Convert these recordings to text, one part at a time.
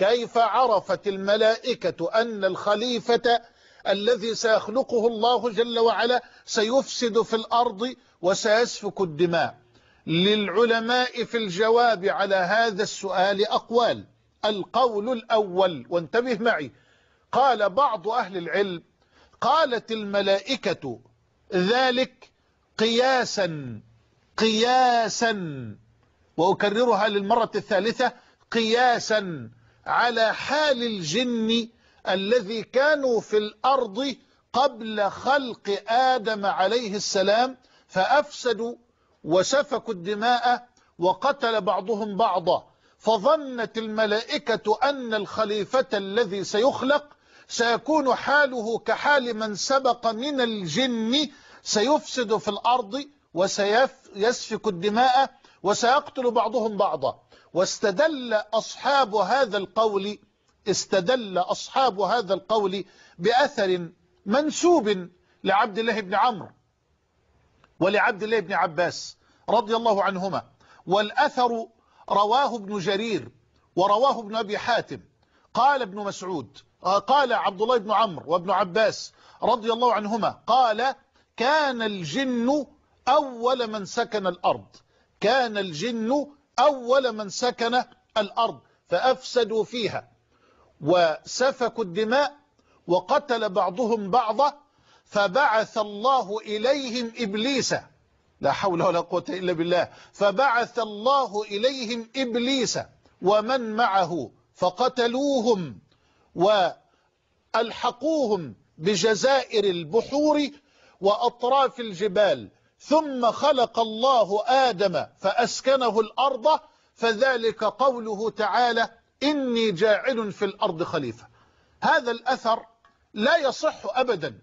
كيف عرفت الملائكة أن الخليفة الذي سيخلقه الله جل وعلا سيفسد في الأرض وسيسفك الدماء للعلماء في الجواب على هذا السؤال أقوال القول الأول وانتبه معي قال بعض أهل العلم قالت الملائكة ذلك قياسا قياسا وأكررها للمرة الثالثة قياسا على حال الجن الذي كانوا في الأرض قبل خلق آدم عليه السلام فأفسدوا وسفكوا الدماء وقتل بعضهم بعضا فظنت الملائكة أن الخليفة الذي سيخلق سيكون حاله كحال من سبق من الجن سيفسد في الأرض وسيسفك الدماء وسيقتل بعضهم بعضا واستدل أصحاب هذا القول استدل أصحاب هذا القول بأثر منسوب لعبد الله بن عمرو ولعبد الله بن عباس رضي الله عنهما والأثر رواه ابن جرير ورواه ابن أبي حاتم قال ابن مسعود قال عبد الله بن عمرو وابن عباس رضي الله عنهما قال كان الجن أول من سكن الأرض كان الجن أول من سكن الأرض فأفسدوا فيها وسفكوا الدماء وقتل بعضهم بعضا فبعث الله إليهم إبليس لا حول ولا قوة إلا بالله فبعث الله إليهم إبليس ومن معه فقتلوهم وألحقوهم بجزائر البحور وأطراف الجبال ثم خلق الله آدم فأسكنه الأرض فذلك قوله تعالى إني جاعل في الأرض خليفة هذا الأثر لا يصح أبدا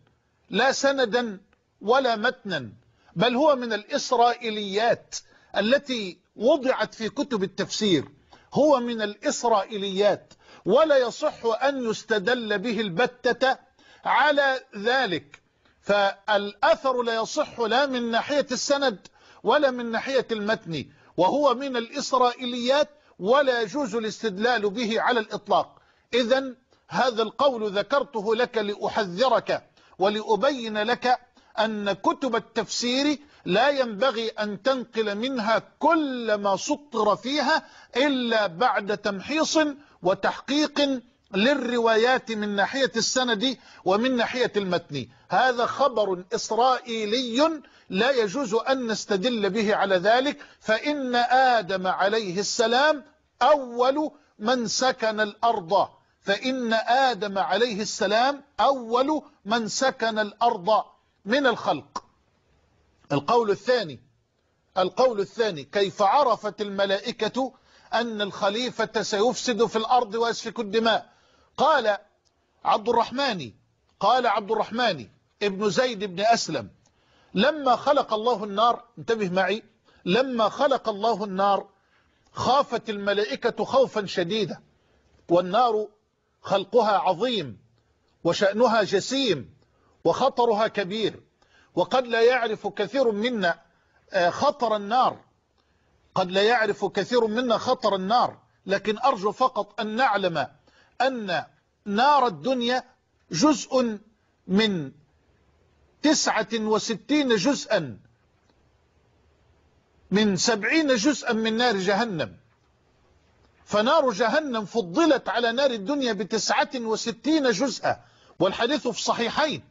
لا سندا ولا متنا بل هو من الإسرائيليات التي وضعت في كتب التفسير هو من الإسرائيليات ولا يصح أن يستدل به البتة على ذلك فالأثر لا يصح لا من ناحية السند ولا من ناحية المتن وهو من الإسرائيليات ولا يجوز الاستدلال به على الإطلاق إذا هذا القول ذكرته لك لأحذرك ولأبين لك أن كتب التفسير لا ينبغي أن تنقل منها كل ما سطر فيها إلا بعد تمحيص وتحقيق للروايات من ناحية السند ومن ناحية المتن هذا خبر إسرائيلي لا يجوز أن نستدل به على ذلك فإن آدم عليه السلام أول من سكن الأرض فإن آدم عليه السلام أول من سكن الأرض من الخلق القول الثاني القول الثاني كيف عرفت الملائكة أن الخليفة سيفسد في الأرض ويسفك الدماء قال عبد الرحمن قال عبد الرحمن ابن زيد بن أسلم لما خلق الله النار انتبه معي لما خلق الله النار خافت الملائكة خوفا شديدا والنار خلقها عظيم وشأنها جسيم وخطرها كبير وقد لا يعرف كثير منا آه، خطر النار قد لا يعرف كثير منا خطر النار لكن أرجو فقط أن نعلم أن نار الدنيا جزء من تسعة وستين جزءا من سبعين جزءا من نار جهنم فنار جهنم فضلت على نار الدنيا بتسعة وستين جزءا والحديث في صحيحين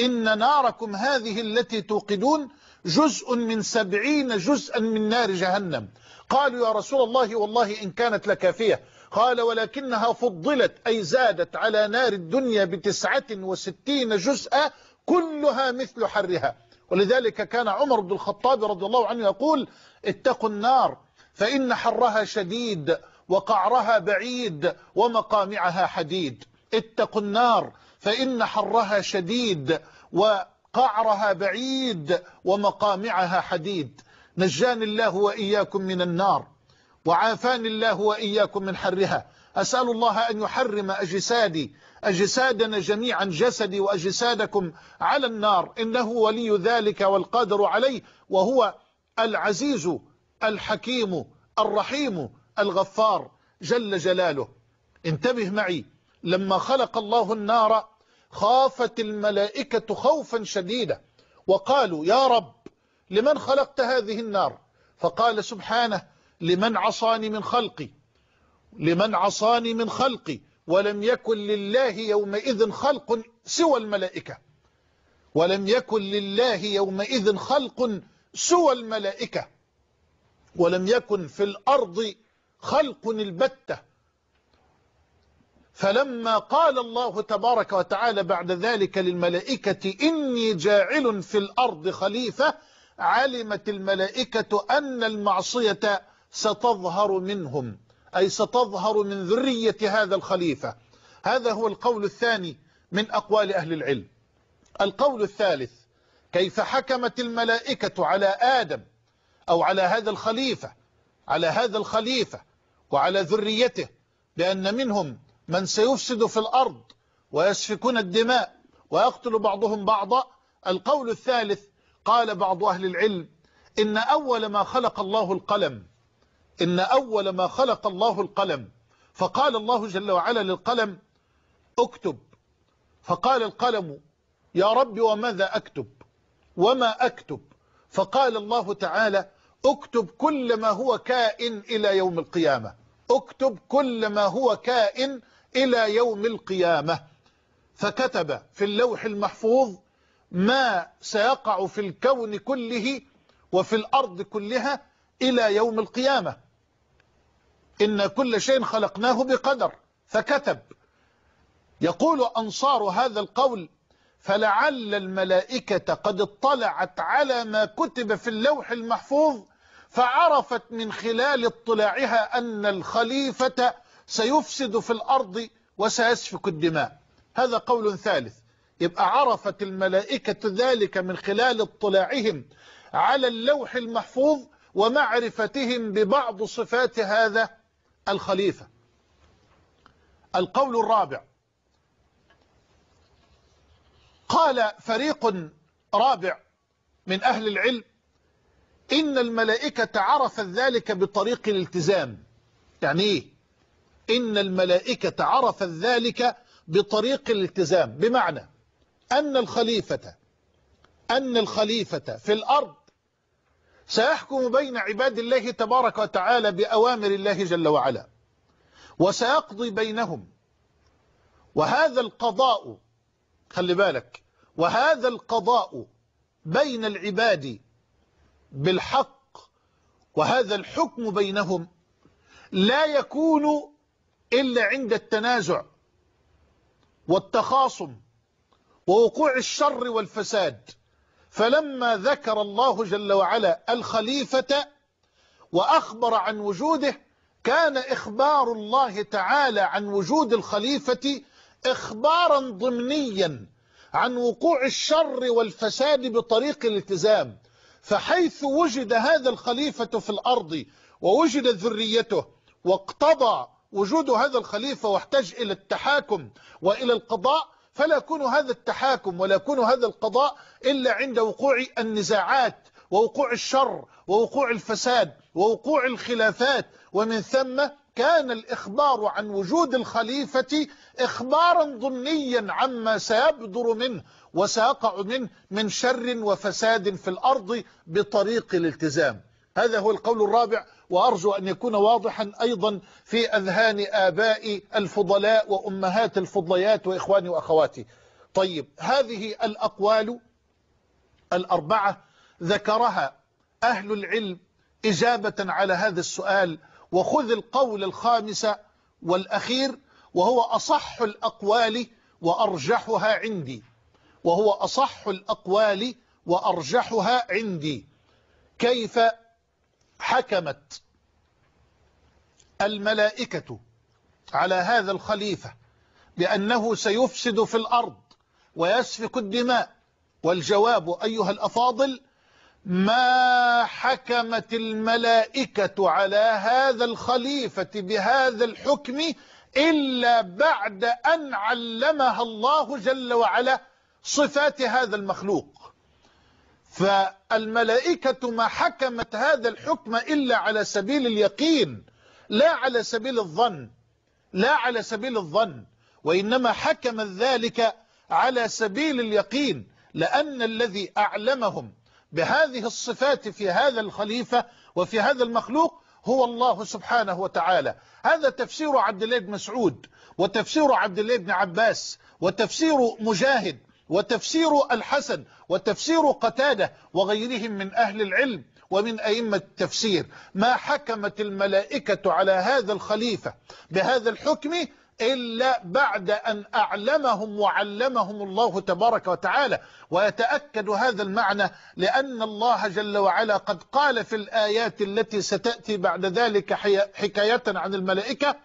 إن ناركم هذه التي توقدون جزء من سبعين جزءا من نار جهنم قالوا يا رسول الله والله إن كانت لكافية قال ولكنها فضلت أي زادت على نار الدنيا بتسعة وستين جزءا كلها مثل حرها ولذلك كان عمر بن الخطاب رضي الله عنه يقول اتقوا النار فإن حرها شديد وقعرها بعيد ومقامعها حديد اتقوا النار فإن حرها شديد وقعرها بعيد ومقامعها حديد نجاني الله وإياكم من النار وعافاني الله وإياكم من حرها أسأل الله أن يحرم أجسادي أجسادنا جميعا جسدي وأجسادكم على النار إنه ولي ذلك والقادر عليه وهو العزيز الحكيم الرحيم الغفار جل جلاله انتبه معي لما خلق الله النار خافت الملائكة خوفا شديدا وقالوا يا رب لمن خلقت هذه النار فقال سبحانه لمن عصاني من خلقي لمن عصاني من خلقي ولم يكن لله يومئذ خلق سوى الملائكة ولم يكن لله يومئذ خلق سوى الملائكة ولم يكن في الأرض خلق البتة فلما قال الله تبارك وتعالى بعد ذلك للملائكة إني جاعل في الأرض خليفة علمت الملائكة أن المعصية ستظهر منهم أي ستظهر من ذرية هذا الخليفة هذا هو القول الثاني من أقوال أهل العلم القول الثالث كيف حكمت الملائكة على آدم أو على هذا الخليفة على هذا الخليفة وعلى ذريته بأن منهم من سيفسد في الأرض ويسفكون الدماء ويقتل بعضهم بعضا القول الثالث قال بعض أهل العلم إن أول ما خلق الله القلم إن أول ما خلق الله القلم فقال الله جل وعلا للقلم اكتب فقال القلم يا رب وماذا أكتب وما أكتب فقال الله تعالى اكتب كل ما هو كائن إلى يوم القيامة اكتب كل ما هو كائن إلى يوم القيامة فكتب في اللوح المحفوظ ما سيقع في الكون كله وفي الأرض كلها إلى يوم القيامة إن كل شيء خلقناه بقدر فكتب يقول أنصار هذا القول فلعل الملائكة قد اطلعت على ما كتب في اللوح المحفوظ فعرفت من خلال اطلاعها أن الخليفة سيفسد في الأرض وسيسفك الدماء هذا قول ثالث يبقى عرفت الملائكة ذلك من خلال اطلاعهم على اللوح المحفوظ ومعرفتهم ببعض صفات هذا الخليفة القول الرابع قال فريق رابع من أهل العلم إن الملائكة عرفت ذلك بطريق الالتزام يعني إيه؟ إن الملائكة عرفت ذلك بطريق الالتزام بمعنى أن الخليفة أن الخليفة في الأرض سيحكم بين عباد الله تبارك وتعالى بأوامر الله جل وعلا وسيقضي بينهم وهذا القضاء خلي بالك وهذا القضاء بين العباد بالحق وهذا الحكم بينهم لا يكون إلا عند التنازع والتخاصم ووقوع الشر والفساد فلما ذكر الله جل وعلا الخليفة وأخبر عن وجوده كان إخبار الله تعالى عن وجود الخليفة إخبارا ضمنيا عن وقوع الشر والفساد بطريق الالتزام فحيث وجد هذا الخليفة في الأرض ووجد ذريته واقتضى وجود هذا الخليفة واحتاج إلى التحاكم وإلى القضاء فلا يكون هذا التحاكم ولا يكون هذا القضاء إلا عند وقوع النزاعات ووقوع الشر ووقوع الفساد ووقوع الخلافات ومن ثم كان الإخبار عن وجود الخليفة إخبارا ظنيا عما سيبدر منه وسيقع منه من شر وفساد في الأرض بطريق الالتزام هذا هو القول الرابع وأرجو أن يكون واضحا أيضا في أذهان آباء الفضلاء وأمهات الفضليات وإخواني وأخواتي طيب هذه الأقوال الأربعة ذكرها أهل العلم إجابة على هذا السؤال وخذ القول الخامس والأخير وهو أصح الأقوال وأرجحها عندي وهو أصح الأقوال وأرجحها عندي كيف حكمت الملائكة على هذا الخليفة بأنه سيفسد في الأرض ويسفك الدماء والجواب أيها الأفاضل ما حكمت الملائكة على هذا الخليفة بهذا الحكم إلا بعد أن علمها الله جل وعلا صفات هذا المخلوق فالملائكة ما حكمت هذا الحكم إلا على سبيل اليقين لا على سبيل الظن لا على سبيل الظن وإنما حكم ذلك على سبيل اليقين لأن الذي أعلمهم بهذه الصفات في هذا الخليفة وفي هذا المخلوق هو الله سبحانه وتعالى هذا تفسير عبد الله بن مسعود وتفسير عبد الله بن عباس وتفسير مجاهد وتفسير الحسن وتفسير قتادة وغيرهم من أهل العلم ومن أئمة التفسير ما حكمت الملائكة على هذا الخليفة بهذا الحكم إلا بعد أن أعلمهم وعلمهم الله تبارك وتعالى ويتأكد هذا المعنى لأن الله جل وعلا قد قال في الآيات التي ستأتي بعد ذلك حكاية عن الملائكة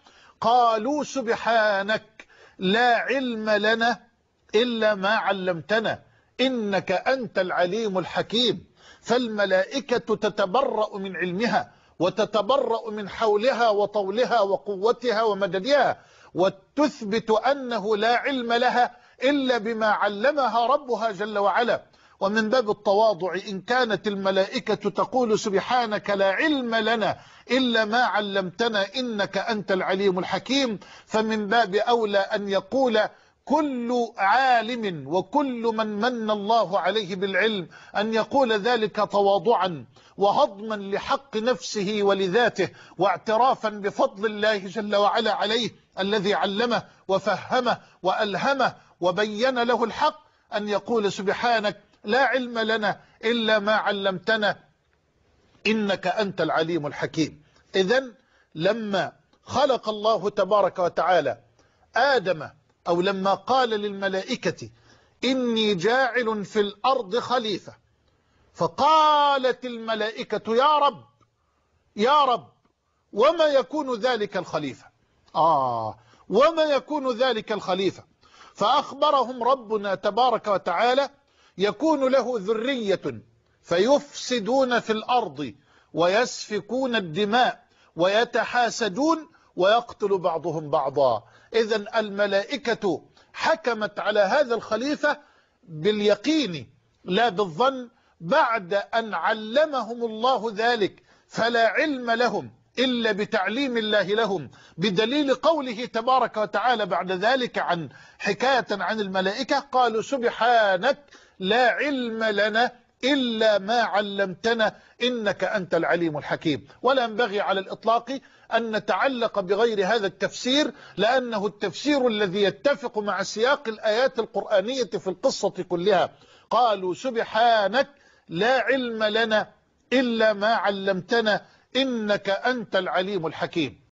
قالوا سبحانك لا علم لنا إلا ما علمتنا إنك أنت العليم الحكيم فالملائكة تتبرأ من علمها وتتبرأ من حولها وطولها وقوتها ومددها وتثبت أنه لا علم لها إلا بما علمها ربها جل وعلا ومن باب التواضع إن كانت الملائكة تقول سبحانك لا علم لنا إلا ما علمتنا إنك أنت العليم الحكيم فمن باب أولى أن يقول كل عالم وكل من من الله عليه بالعلم أن يقول ذلك تواضعا وهضما لحق نفسه ولذاته واعترافا بفضل الله جل وعلا عليه الذي علمه وفهمه وألهمه وبين له الحق أن يقول سبحانك لا علم لنا إلا ما علمتنا إنك أنت العليم الحكيم إذا لما خلق الله تبارك وتعالى آدم أو لما قال للملائكة إني جاعل في الأرض خليفة فقالت الملائكة يا رب يا رب وما يكون ذلك الخليفة آه وما يكون ذلك الخليفة فأخبرهم ربنا تبارك وتعالى يكون له ذرية فيفسدون في الأرض ويسفكون الدماء ويتحاسدون ويقتل بعضهم بعضا إذا الملائكة حكمت على هذا الخليفة باليقين لا بالظن بعد أن علمهم الله ذلك فلا علم لهم إلا بتعليم الله لهم بدليل قوله تبارك وتعالى بعد ذلك عن حكاية عن الملائكة قالوا سبحانك لا علم لنا إلا ما علمتنا إنك أنت العليم الحكيم ولا ينبغي على الإطلاق أن نتعلق بغير هذا التفسير لأنه التفسير الذي يتفق مع سياق الآيات القرآنية في القصة كلها قالوا سبحانك لا علم لنا إلا ما علمتنا إنك أنت العليم الحكيم